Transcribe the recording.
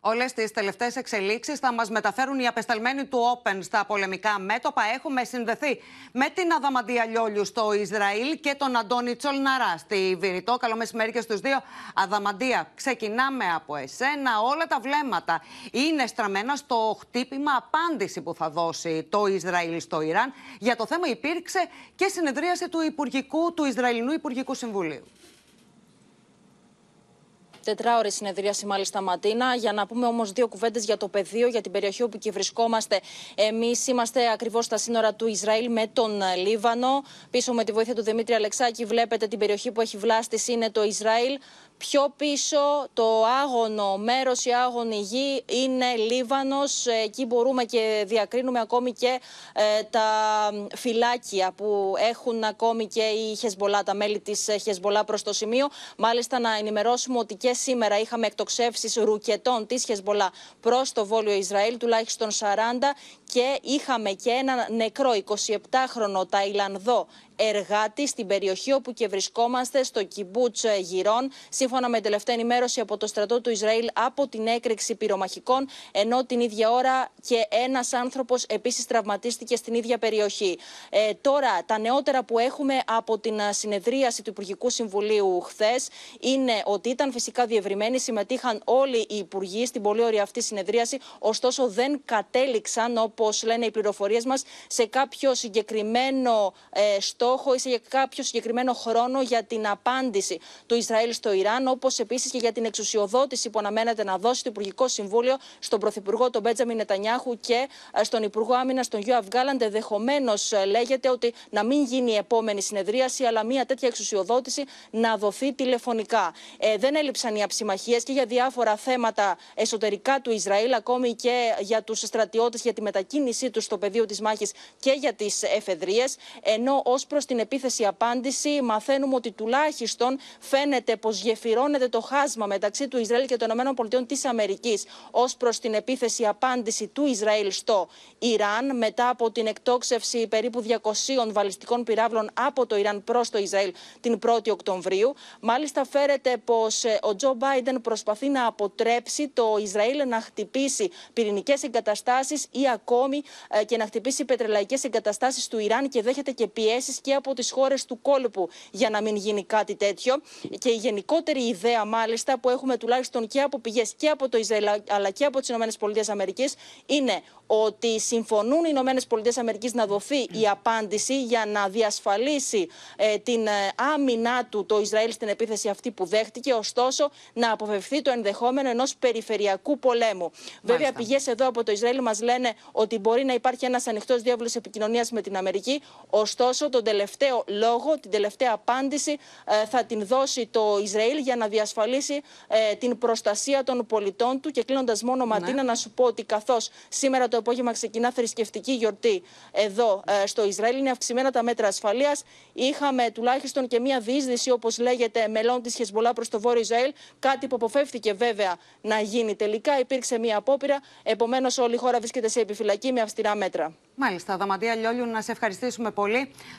Όλες τις τελευταίες εξελίξεις θα μας μεταφέρουν οι απεσταλμένοι του ΟΠΕΝ στα πολεμικά μέτωπα. Έχουμε συνδεθεί με την Αδαμαντία Λιόλιου στο Ισραήλ και τον Αντώνη Τσολναρά στη Βηρητό. Καλό μεσημέρι και στους δύο. Αδαμαντία, ξεκινάμε από εσένα. Όλα τα βλέμματα είναι στραμμένα στο χτύπημα απάντηση που θα δώσει το Ισραήλ στο Ιράν. Για το θέμα υπήρξε και συνεδρίαση του, του Ισραηλινού Υπουργικού Συμβουλίου τετράωρη συνεδρίαση, μάλιστα Ματίνα. Για να πούμε όμως δύο κουβέντες για το πεδίο, για την περιοχή όπου και βρισκόμαστε. Εμείς είμαστε ακριβώς στα σύνορα του Ισραήλ με τον Λίβανο. Πίσω με τη βοήθεια του Δημήτρη Αλεξάκη, βλέπετε την περιοχή που έχει βλάστηση είναι το Ισραήλ. Πιο πίσω το άγωνο μέρος, η άγωνη γη είναι Λίβανος. Εκεί μπορούμε και διακρίνουμε ακόμη και ε, τα φυλάκια που έχουν ακόμη και οι Χεσμολά, τα μέλη της Χεσμολά προς το σημείο. Μάλιστα να ενημερώσουμε ότι και σήμερα είχαμε εκτοξεύσεις ρουκετών της Χεσμολά προς το Βόλιο Ισραήλ, τουλάχιστον 40 και είχαμε και ένα νεκρό 27χρονο Ταϊλανδό εργάτη στην περιοχή όπου και βρισκόμαστε, στο Κιμπούτς Γυρών. Σύμφωνα με την τελευταία ενημέρωση από το στρατό του Ισραήλ από την έκρηξη πυρομαχικών, ενώ την ίδια ώρα και ένας άνθρωπος επίσης τραυματίστηκε στην ίδια περιοχή. Ε, τώρα, τα νεότερα που έχουμε από την συνεδρίαση του Υπουργικού Συμβουλίου χθες είναι ότι ήταν φυσικά διευρυμένοι, συμμετείχαν όλοι οι υπουργοί στην πολύ ωραία αυτή συνεδρίαση, ωστόσο δεν κατέληξαν, όπως λένε οι πληροφορίες μας, σε κάποιο συγκεκριμένο ε, στόχο ή σε κάποιο συγκεκριμένο χρόνο για την απάντηση του Ισραήλ στο Ιράν, όπως επίσης και για την εξουσιοδότηση που αναμένεται να δώσει το Υπουργικό Συμβούλιο στον Πρωθυπουργό τον Μπέτζαμιν Νετανιάχου και ε, στον Υπουργό Άμυνας τον Γιώργο Αυγάλαντε. Ενδεχομένω ε, λέγεται ότι να μην γίνει η επόμενη συνεδρίαση, αλλά μια τέτοια εξουσιοδότηση να δοθεί τηλεφωνικά. Ε, δεν έλειψαν οι αψημαχίες και για διάφορα θέματα εσωτερικά του Ισραήλ, ακόμη και για τους στρατιώτες, για τη μετακίνησή τους στο πεδίο της μάχης και για τις εφεδρείες. Ενώ ως στην την επίθεση απάντηση μαθαίνουμε ότι τουλάχιστον φαίνεται πως γεφυρώνεται το χάσμα μεταξύ του Ισραήλ και των ΗΠΑ της Αμερικής ως προς την επίθεση απάντηση του Ισραήλ στο Ιράν μετά από την εκτόξευση περίπου 200 βαλιστικών πυράβλων από το Ιράν προς το Ισραήλ την 1η Οκτωβρίου. Μάλιστα φέρεται πως ε, ο Τζο Μπάιντεν προσπαθεί να αποτρέψει το Ισραήλ να χτυπήσει πυρηνικές εγκαταστάσεις ή ακόμη ε, και να χτυπήσει πετρελαϊκές εγκαταστάσεις του Ιράν και δέχεται και πιέσεις και από τις χώρες του κόλπου για να μην γίνει κάτι τέτοιο. Και η γενικότερη ιδέα, μάλιστα, που έχουμε τουλάχιστον και από πηγές και από το Ισραήλ αλλά και από τις ΗΠΑ είναι ότι συμφωνούν οι ΗΠΑ να δοθεί η απάντηση για να διασφαλίσει ε, την ε, άμυνά του το Ισραήλ στην επίθεση αυτή που δέχτηκε, ωστόσο να αποφευθεί το ενδεχόμενο ενός περιφερειακού πολέμου. Βέβαια, πηγές εδώ από το Ισραήλ μας λένε ότι μπορεί να υπάρχει ένας ανοιχτός διάβολος επικοινωνίας με την Αμερική, ωστόσο τον τελευταίο τελευταίο λόγο, την τελευταία απάντηση ε, θα την δώσει το Ισραήλ για να διασφαλίσει ε, την προστασία των πολιτών του. Και κλείνοντας μόνο, ναι. Ματίνα, να σου πω ότι καθώς σήμερα το απόγευμα ξεκινά θρησκευτική γιορτή εδώ ε, στο Ισραήλ, είναι αυξημένα τα μέτρα ασφαλείας. Είχαμε τουλάχιστον και μία διείσδυση, όπως λέγεται, μελών της Χεσμολά προς το βόρειο Ισραήλ. Κάτι που αποφεύθηκε βέβαια να γίνει τελικά. Υπήρξε μία απόπειρα. Επομένως, όλη η χώρα βρίσκεται σε επιφυλακή με αυστηρά μέτρα. Μάλιστα, Δαμαντία Λιόλιου, να σε ευχαριστήσουμε πολύ.